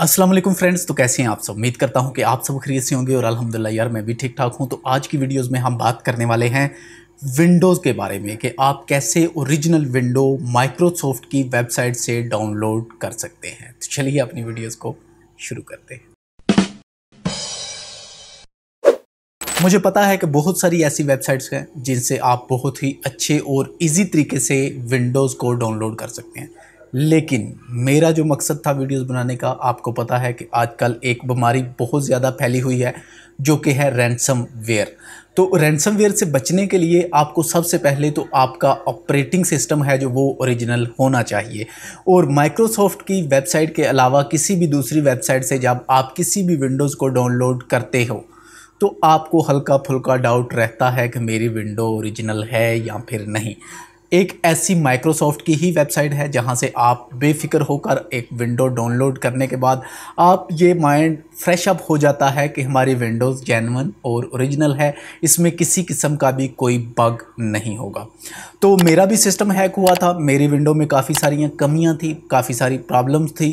Aslam friends तो कैसे हैं आप सब उम्मीद करता हूं कि आप सब खरीद से होंगे और अल्हम्दुलिल्लाह यार मैं भी ठीक ठाक हूं तो आज की वीडियोस में हम बात करने वाले हैं विंडोज़ के बारे में कि आप कैसे ओरिजिनल विंडो माइक्रोसॉफ्ट की वेबसाइट से डाउनलोड कर सकते हैं तो चलिए अपनी वीडियोज़ को शुरू करते हैं मुझे पता है कि बहुत सारी ऐसी वेबसाइट्स हैं जिनसे आप बहुत ही अच्छे और इजी तरीके से विंडोज़ को डाउनलोड कर सकते हैं लेकिन मेरा जो मकसद था वीडियोस बनाने का आपको पता है कि आजकल एक बीमारी बहुत ज़्यादा फैली हुई है जो कि है रैंसम वेयर तो रैंसम वेयर से बचने के लिए आपको सबसे पहले तो आपका ऑपरेटिंग सिस्टम है जो वो ओरिजिनल होना चाहिए और माइक्रोसॉफ्ट की वेबसाइट के अलावा किसी भी दूसरी वेबसाइट से जब आप किसी भी विंडोज़ को डाउनलोड करते हो तो आपको हल्का फुल्का डाउट रहता है कि मेरी विंडो ओरिजिनल है या फिर नहीं एक ऐसी माइक्रोसॉफ्ट की ही वेबसाइट है जहां से आप बेफिक्र होकर एक विंडो डाउनलोड करने के बाद आप ये माइंड फ्रेश अप हो जाता है कि हमारी विंडोज़ जैनवन और ओरिजिनल है इसमें किसी किस्म का भी कोई बग नहीं होगा तो मेरा भी सिस्टम हैक हुआ था मेरी विंडो में काफ़ी सारी कमियां थी काफ़ी सारी प्रॉब्लम्स थी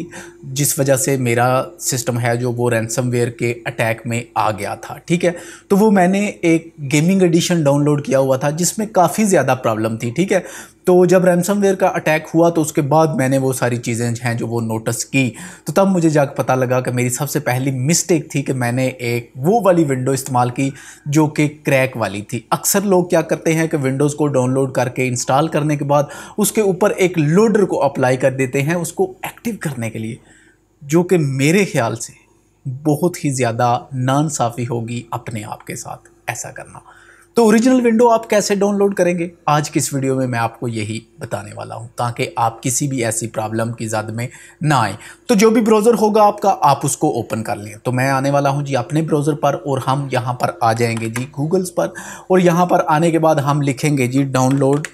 जिस वजह से मेरा सिस्टम है जो वो रैनसमवेयर के अटैक में आ गया था ठीक है तो वो मैंने एक गेमिंग एडिशन डाउनलोड किया हुआ था जिसमें काफ़ी ज़्यादा प्रॉब्लम थी ठीक है तो जब रैमसम का अटैक हुआ तो उसके बाद मैंने वो सारी चीज़ें हैं जो वो नोटिस की तो तब मुझे जाकर पता लगा कि मेरी सबसे पहली मिस्टेक थी कि मैंने एक वो वाली विंडो इस्तेमाल की जो कि क्रैक वाली थी अक्सर लोग क्या करते हैं कि विंडोज़ को डाउनलोड करके इंस्टॉल करने के बाद उसके ऊपर एक लोडर को अप्लाई कर देते हैं उसको एक्टिव करने के लिए जो कि मेरे ख्याल से बहुत ही ज़्यादा नानसाफ़ी होगी अपने आप के साथ ऐसा करना तो ओरिजिनल विंडो आप कैसे डाउनलोड करेंगे आज की इस वीडियो में मैं आपको यही बताने वाला हूं ताकि आप किसी भी ऐसी प्रॉब्लम की जद में ना आए तो जो भी ब्राउज़र होगा आपका आप उसको ओपन कर लें तो मैं आने वाला हूं जी अपने ब्राउज़र पर और हम यहां पर आ जाएंगे जी गूगल्स पर और यहाँ पर आने के बाद हम लिखेंगे जी डाउनलोड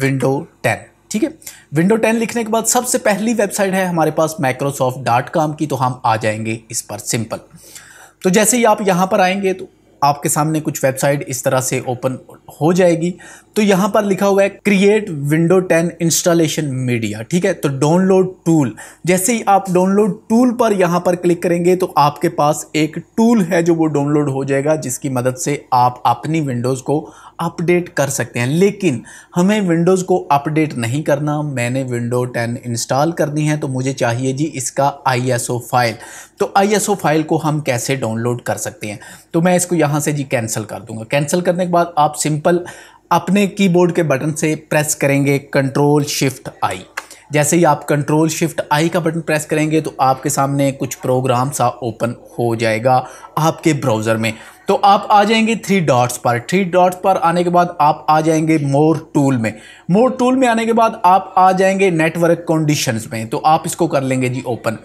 विंडो टेन ठीक है विंडो 10 लिखने के बाद सबसे पहली वेबसाइट है हमारे पास माइक्रोसॉफ्ट डॉट कॉम की तो हम आ जाएंगे इस पर सिंपल तो जैसे ही आप यहाँ पर आएंगे तो आपके सामने कुछ वेबसाइट इस तरह से ओपन हो जाएगी तो यहाँ पर लिखा हुआ है क्रिएट विंडो 10 इंस्टॉलेशन मीडिया ठीक है तो डाउनलोड टूल जैसे ही आप डाउनलोड टूल पर यहाँ पर क्लिक करेंगे तो आपके पास एक टूल है जो वो डाउनलोड हो जाएगा जिसकी मदद से आप अपनी विंडोज़ को अपडेट कर सकते हैं लेकिन हमें विंडोज़ को अपडेट नहीं करना मैंने विंडो 10 इंस्टॉल करनी है तो मुझे चाहिए जी इसका आईएसओ फाइल तो आईएसओ फाइल को हम कैसे डाउनलोड कर सकते हैं तो मैं इसको यहाँ से जी कैंसिल कर दूँगा कैंसिल करने के बाद आप सिंपल अपने कीबोर्ड के बटन से प्रेस करेंगे कंट्रोल शिफ्ट आई जैसे ही आप कंट्रोल शिफ्ट आई का बटन प्रेस करेंगे तो आपके सामने कुछ प्रोग्राम सा ओपन हो जाएगा आपके ब्राउज़र में तो आप आ जाएंगे थ्री डॉट्स पर थ्री डॉट्स पर आने के बाद आप आ जाएंगे मोर टूल में मोर टूल में आने के बाद आप आ जाएंगे नेटवर्क कंडीशंस में तो आप इसको कर लेंगे जी ओपन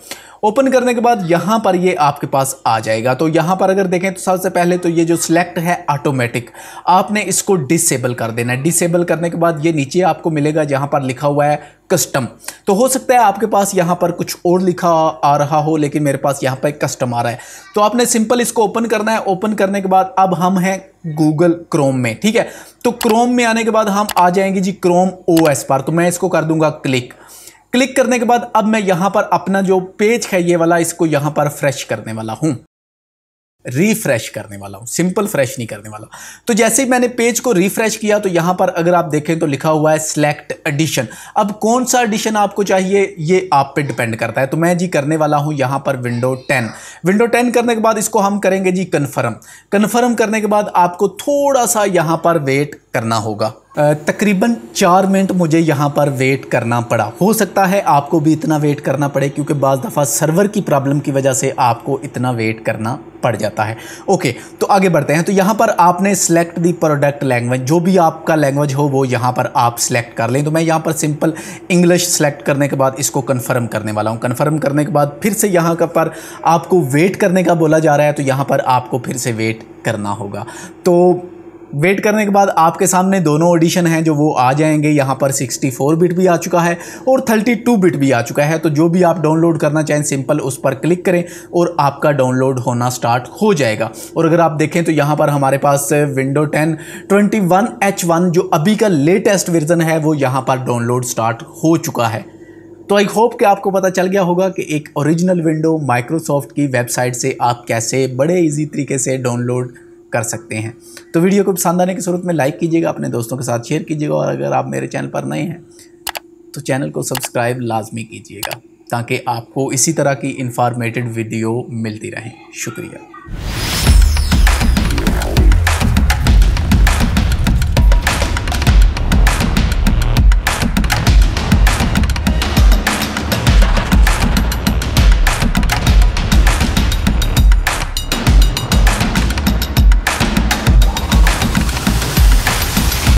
ओपन करने के बाद यहाँ पर ये आपके पास आ जाएगा तो यहाँ पर अगर देखें तो सबसे पहले तो ये जो सिलेक्ट है ऑटोमेटिक आपने इसको डिसेबल कर देना है डिसेबल करने के बाद ये नीचे आपको मिलेगा जहाँ पर लिखा हुआ है कस्टम तो हो सकता है आपके पास यहाँ पर कुछ और लिखा आ रहा हो लेकिन मेरे पास यहाँ पर कस्टम आ रहा है तो आपने सिंपल इसको ओपन करना है ओपन कर करने के बाद अब हम हैं गूगल क्रोम में ठीक है तो क्रोम में आने के बाद हम आ जाएंगे जी क्रोम ओ पर तो मैं इसको कर दूंगा क्लिक क्लिक करने के बाद अब मैं यहां पर अपना जो पेज है ये वाला इसको यहां पर फ्रेश करने वाला हूं रिफ्रेश करने वाला हूँ सिंपल फ्रेश नहीं करने वाला तो जैसे ही मैंने पेज को रिफ्रेश किया तो यहाँ पर अगर आप देखें तो लिखा हुआ है सिलेक्ट एडिशन अब कौन सा एडिशन आपको चाहिए ये आप पे डिपेंड करता है तो मैं जी करने वाला हूँ यहाँ पर विंडो 10 विंडो 10 करने के बाद इसको हम करेंगे जी कन्फर्म कन्फर्म करने के बाद आपको थोड़ा सा यहाँ पर वेट करना होगा तकरीबन चार मिनट मुझे यहाँ पर वेट करना पड़ा हो सकता है आपको भी इतना वेट करना पड़े क्योंकि बज़ दफ़ा सर्वर की प्रॉब्लम की वजह से आपको इतना वेट करना पड़ जाता है ओके तो आगे बढ़ते हैं तो यहाँ पर आपने सेलेक्ट दी प्रोडक्ट लैंग्वेज जो भी आपका लैंग्वेज हो वो यहाँ पर आप सेलेक्ट कर लें तो मैं यहाँ पर सिंपल इंग्लिश सेलेक्ट करने के बाद इसको कन्फर्म करने वाला हूँ कन्फर्म करने के बाद फिर से यहाँ पर आपको वेट करने का बोला जा रहा है तो यहाँ पर आपको फिर से वेट करना होगा तो वेट करने के बाद आपके सामने दोनों ऑडिशन हैं जो वो आ जाएंगे यहाँ पर 64 बिट भी आ चुका है और 32 बिट भी आ चुका है तो जो भी आप डाउनलोड करना चाहें सिंपल उस पर क्लिक करें और आपका डाउनलोड होना स्टार्ट हो जाएगा और अगर आप देखें तो यहाँ पर हमारे पास window ten twenty one one H जो अभी का लेटेस्ट वर्जन है वो यहाँ पर डाउनलोड स्टार्ट हो चुका है तो आई होप कि आपको पता चल गया होगा कि एक ओरिजिनल विंडो माइक्रोसॉफ्ट की वेबसाइट से आप कैसे बड़े इजी तरीके से डाउनलोड कर सकते हैं तो वीडियो को पसंद आने की सूरत में लाइक कीजिएगा अपने दोस्तों के साथ शेयर कीजिएगा और अगर आप मेरे चैनल पर नए हैं तो चैनल को सब्सक्राइब लाजमी कीजिएगा ताकि आपको इसी तरह की इंफॉर्मेटिव वीडियो मिलती रहें शुक्रिया